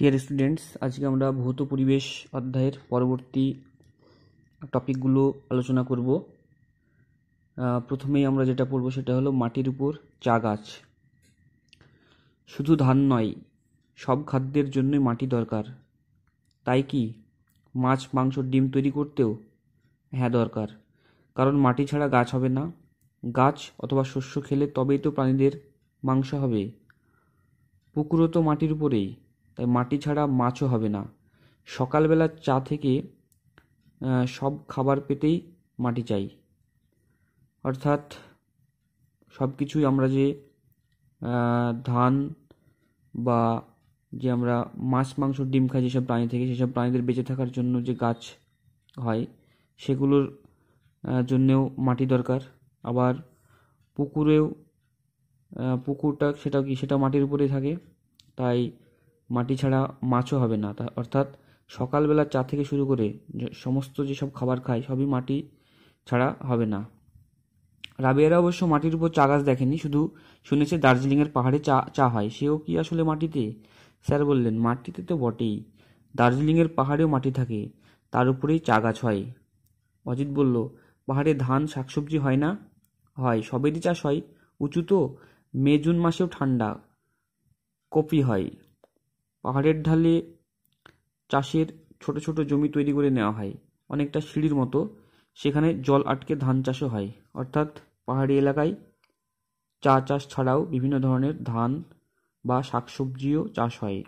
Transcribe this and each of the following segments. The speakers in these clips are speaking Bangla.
ডিয়ার স্টুডেন্টস আজকে আমরা ভৌত পরিবেশ অধ্যায়ের পরবর্তী টপিকগুলো আলোচনা করব প্রথমেই আমরা যেটা পড়ব সেটা হলো মাটির উপর চা গাছ শুধু ধান নয় সব খাদ্যের জন্যই মাটি দরকার তাই কি মাছ মাংস ডিম তৈরি করতেও হ্যাঁ দরকার কারণ মাটি ছাড়া গাছ হবে না গাছ অথবা শস্য খেলে তবেই তো প্রাণীদের মাংস হবে পুকুরও তো মাটির উপরেই তাই মাটি ছাড়া মাছও হবে না সকালবেলা চা থেকে সব খাবার পেতেই মাটি চাই অর্থাৎ সব কিছুই আমরা যে ধান বা যে আমরা মাছ মাংস ডিম খাই যেসব প্রাণী থেকে সেসব প্রাণীদের বেঁচে থাকার জন্য যে গাছ হয় সেগুলোর জন্যেও মাটি দরকার আবার পুকুরেও পুকুরটা সেটা কি সেটা মাটির উপরে থাকে তাই মাটি ছাড়া মাছও হবে না তা অর্থাৎ সকালবেলা চা থেকে শুরু করে সমস্ত যেসব খাবার খায় সবই মাটি ছাড়া হবে না রাবেয়ারা অবশ্য মাটির উপর চা গাছ দেখেনি শুধু শুনেছে দার্জিলিংয়ের পাহাড়ে চা চা হয় সেও কি আসলে মাটিতে স্যার বললেন মাটিতে তো বটেই দার্জিলিংয়ের পাহাড়েও মাটি থাকে তার উপরেই চা গাছ হয় অজিত বলল পাহাড়ে ধান শাকসবজি হয় না হয় সবেরই চাষ হয় উঁচু তো মে জুন মাসেও ঠান্ডা কপি হয় পাহাড়ের ঢালে চাষের ছোট ছোট জমি তৈরি করে নেওয়া হয় অনেকটা সিঁড়ির মতো সেখানে জল আটকে ধান চাষও হয় অর্থাৎ পাহাড়ি এলাকায় চা চাষ ছাড়াও বিভিন্ন ধরনের ধান বা শাকসবজিও চাষ হয়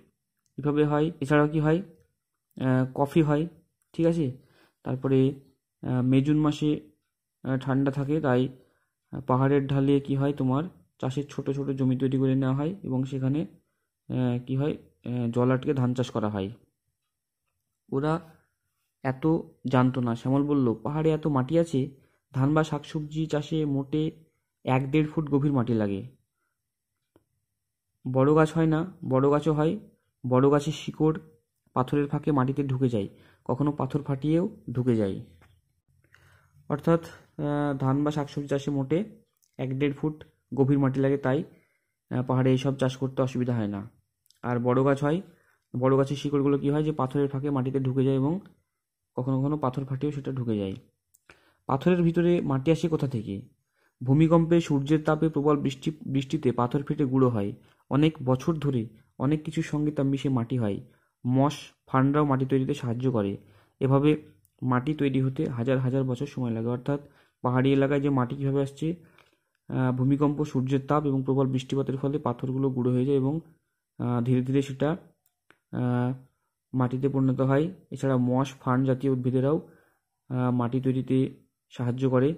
এভাবে হয় এছাড়াও কি হয় কফি হয় ঠিক আছে তারপরে মে জুন মাসে ঠান্ডা থাকে তাই পাহাড়ের ঢালে কি হয় তোমার চাষের ছোট ছোট জমি তৈরি করে নেওয়া হয় এবং সেখানে কি হয় জল আটকে ধান চাষ করা হয় ওরা এত জানতো না শ্যামল বলল পাহাড়ে এত মাটি আছে ধান বা শাকসবজি চাষে মোটে এক দেড় ফুট গভীর মাটি লাগে বড় গাছ হয় না বড় গাছও হয় বড় গাছের শিকড় পাথরের ফাঁকে মাটিতে ঢুকে যায় কখনো পাথর ফাটিয়েও ঢুকে যায় অর্থাৎ ধান বা শাকসবজি চাষে মোটে এক দেড় ফুট গভীর মাটি লাগে তাই পাহাড়ে এইসব চাষ করতে অসুবিধা হয় না আর বড় গাছ হয় বড় গাছের শিকড়গুলো কী হয় যে পাথরের ফাঁকে মাটিতে ঢুকে যায় এবং কখনো কখনো পাথর ফাটিয়েও সেটা ঢুকে যায় পাথরের ভিতরে মাটি আসে কোথা থেকে ভূমিকম্পে সূর্যের তাপে প্রবল বৃষ্টি বৃষ্টিতে পাথর ফেটে গুঁড়ো হয় অনেক বছর ধরে অনেক কিছুর সঙ্গে তা মিশে মাটি হয় মশ ফান্ডরাও মাটি তৈরিতে সাহায্য করে এভাবে মাটি তৈরি হতে হাজার হাজার বছর সময় লাগে অর্থাৎ পাহাড়ি এলাকায় যে মাটি কীভাবে আসছে ভূমিকম্প সূর্যের তাপ এবং প্রবল বৃষ্টিপাতের ফলে পাথরগুলো গুঁড়ো হয়ে যায় এবং ধীরে ধীরে সেটা মাটিতে পরিণত হয় এছাড়া মশ ফার্ন জাতীয় উদ্ভিদেরাও মাটি তৈরিতে সাহায্য করে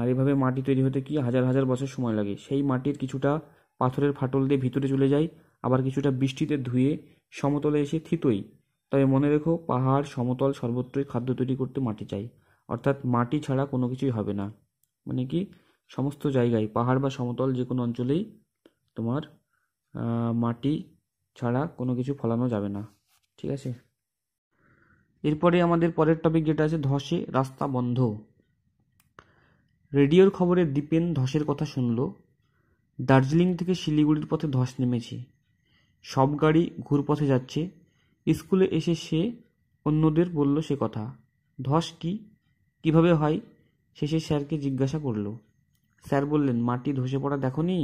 আর এভাবে মাটি তৈরি হতে কি হাজার হাজার বছর সময় লাগে সেই মাটির কিছুটা পাথরের ফাটল দিয়ে ভিতরে চলে যায় আবার কিছুটা বৃষ্টিতে ধুয়ে সমতলে এসে থিতই তবে মনে রেখো পাহাড় সমতল সর্বত্রই খাদ্য তৈরি করতে মাটি চাই অর্থাৎ মাটি ছাড়া কোনো কিছুই হবে না মানে কি সমস্ত জায়গায় পাহাড় বা সমতল যে কোনো অঞ্চলেই তোমার মাটি ছাড়া কোনো কিছু ফলানো যাবে না ঠিক আছে এরপরে আমাদের পরের টপিক যেটা আছে ধসে রাস্তা বন্ধ রেডিওর খবরে দীপেন ধসের কথা শুনল দার্জিলিং থেকে শিলিগুড়ির পথে ধস নেমেছে সব গাড়ি ঘুরপথে যাচ্ছে স্কুলে এসে সে অন্যদের বলল সে কথা ধস কি কিভাবে হয় শেষে স্যারকে জিজ্ঞাসা করল স্যার বললেন মাটি ধসে পড়া দেখো নি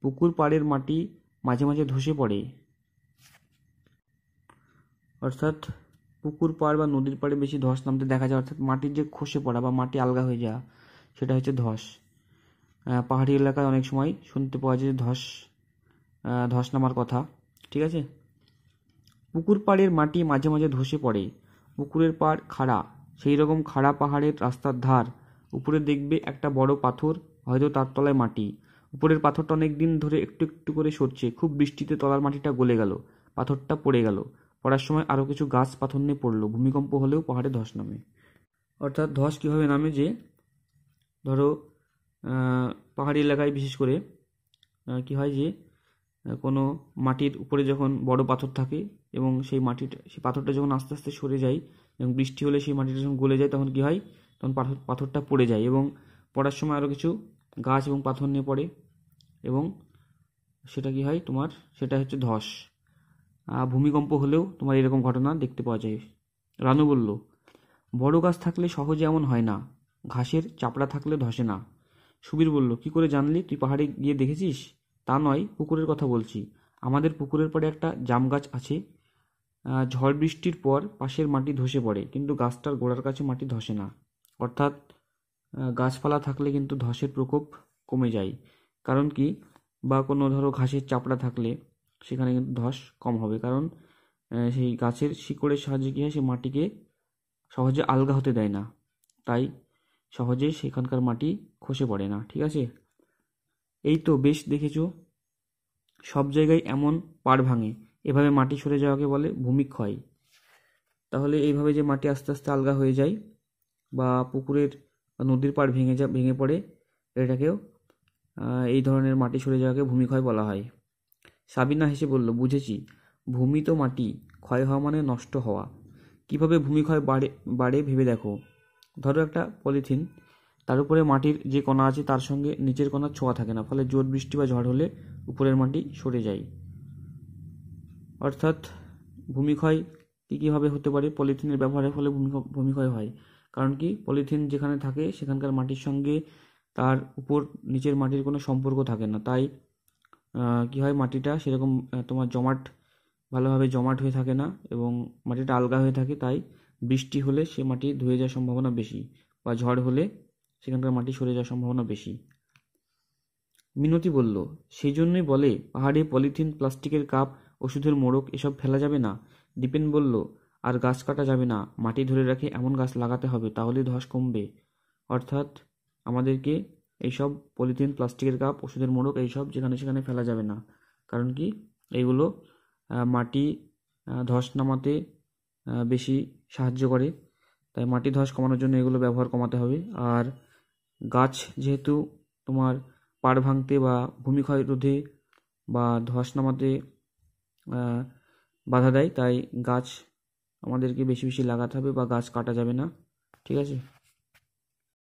পুকুর পাড়ের মাটি মাঝে মাঝে ধসে পড়ে অর্থাৎ পুকুর পাড় বা নদীর পাড়ে বেশি ধস নামতে দেখা যায় অর্থাৎ মাটির যে খসে পড়া বা মাটি আলগা হয়ে যাওয়া সেটা হচ্ছে ধস পাহাড়ি এলাকায় অনেক সময় শুনতে পাওয়া যায় ধস ধস নামার কথা ঠিক আছে পুকুর পাড়ের মাটি মাঝে মাঝে ধসে পড়ে পুকুরের পাড় খাড়া সেই রকম খাড়া পাহাড়ের রাস্তার ধার উপরে দেখবে একটা বড় পাথর হয়তো তার তলায় মাটি উপরের পাথরটা অনেক দিন ধরে একটু একটু করে সরছে খুব বৃষ্টিতে তলার মাটিটা গলে গেল পাথরটা পড়ে গেল পড়ার সময় আরও কিছু গাছ পাথর নিয়ে পড়লো ভূমিকম্প হলেও পাহাড়ে ধস নামে অর্থাৎ ধস কীভাবে নামে যে ধরো পাহাড়ি এলাকায় বিশেষ করে কি হয় যে কোনো মাটির উপরে যখন বড় পাথর থাকে এবং সেই মাটিটা সেই পাথরটা যখন আস্তে আস্তে সরে যায় এবং বৃষ্টি হলে সেই মাটিটা যখন গলে যায় তখন কি হয় তখন পাথর পাথরটা পড়ে যায় এবং পড়ার সময় আরও কিছু গাছ এবং পাথর নিয়ে পড়ে এবং সেটা কি হয় তোমার সেটা হচ্ছে ধস ভূমিকম্প হলেও তোমার এরকম ঘটনা দেখতে পাওয়া যায় রানু বলল বড় গাছ থাকলে সহজে এমন হয় না ঘাসের চাপড়া থাকলে ধসে না সুবীর বলল কি করে জানলি তুই পাহাড়ে গিয়ে দেখেছিস তা নয় পুকুরের কথা বলছি আমাদের পুকুরের পরে একটা জাম গাছ আছে ঝড় বৃষ্টির পর পাশের মাটি ধসে পড়ে কিন্তু গাছটার গোড়ার কাছে মাটি ধসে না অর্থাৎ গাছপালা থাকলে কিন্তু ধসের প্রকোপ কমে যায় কারণ কি বা কোনো ধরো ঘাসের চাপড়া থাকলে সেখানে কিন্তু ধস কম হবে কারণ সেই গাছের শিকড়ের সাহায্যে কী হয় সে মাটিকে সহজে আলগা হতে দেয় না তাই সহজে সেখানকার মাটি খসে পড়ে না ঠিক আছে এই তো বেশ দেখেছ সব জায়গায় এমন পাড় ভাঙে এভাবে মাটি সরে যাওয়াকে বলে ভূমিক্ষয় তাহলে এইভাবে যে মাটি আস্তে আস্তে আলগা হয়ে যায় বা পুকুরের নদীর পাড় ভেঙে যা ভেঙে পড়ে এটাকেও এই ধরনের মাটি সরে যাওয়াকে ভূমিক্ষয় বলা হয় সাবিনা হেসে বলল বুঝেছি ভূমি তো মাটি ক্ষয় হওয়া মানে নষ্ট হওয়া কিভাবে ভূমিক্ষয় বাড়ে বাড়ে ভেবে দেখো ধরো একটা পলিথিন তার উপরে মাটির যে কণা আছে তার সঙ্গে নিচের কণার ছোঁয়া থাকে না ফলে জোর বৃষ্টি বা ঝড় হলে উপরের মাটি সরে যায় অর্থাৎ ভূমিক্ষয় কী কীভাবে হতে পারে পলিথিনের ব্যবহারের ফলে ভূমিক্ষয় হয় কারণ কি পলিথিন যেখানে থাকে সেখানকার মাটির সঙ্গে তার উপর নিচের মাটির কোনো সম্পর্ক থাকে না তাই কি হয় মাটিটা সেরকম তোমার জমাট ভালোভাবে জমাট হয়ে থাকে না এবং মাটিটা আলগা হয়ে থাকে তাই বৃষ্টি হলে সে মাটি ধুয়ে যাওয়ার সম্ভাবনা বেশি বা ঝড় হলে সেখানকার মাটি সরে যাওয়ার সম্ভাবনা বেশি মিনতি বলল সেই জন্যই বলে পাহাড়ে পলিথিন প্লাস্টিকের কাপ ওষুধের মোড়ক এসব ফেলা যাবে না দীপেন বলল আর গাছ কাটা যাবে না মাটি ধরে রাখে এমন গাছ লাগাতে হবে তাহলেই ধস কমবে অর্থাৎ আমাদেরকে এইসব পলিথিন প্লাস্টিকের কাপ ওষুধের মোড়ক এইসব যেখানে সেখানে ফেলা যাবে না কারণ কি এইগুলো মাটি ধস নামাতে বেশি সাহায্য করে তাই মাটি ধস কমানোর জন্য এগুলো ব্যবহার কমাতে হবে আর গাছ যেহেতু তোমার পাড় ভাঙতে বা ভূমিক্ষয় রোধে বা ধস নামাতে বাধা দেয় তাই গাছ আমাদেরকে বেশি বেশি লাগাতে হবে বা গাছ কাটা যাবে না ঠিক আছে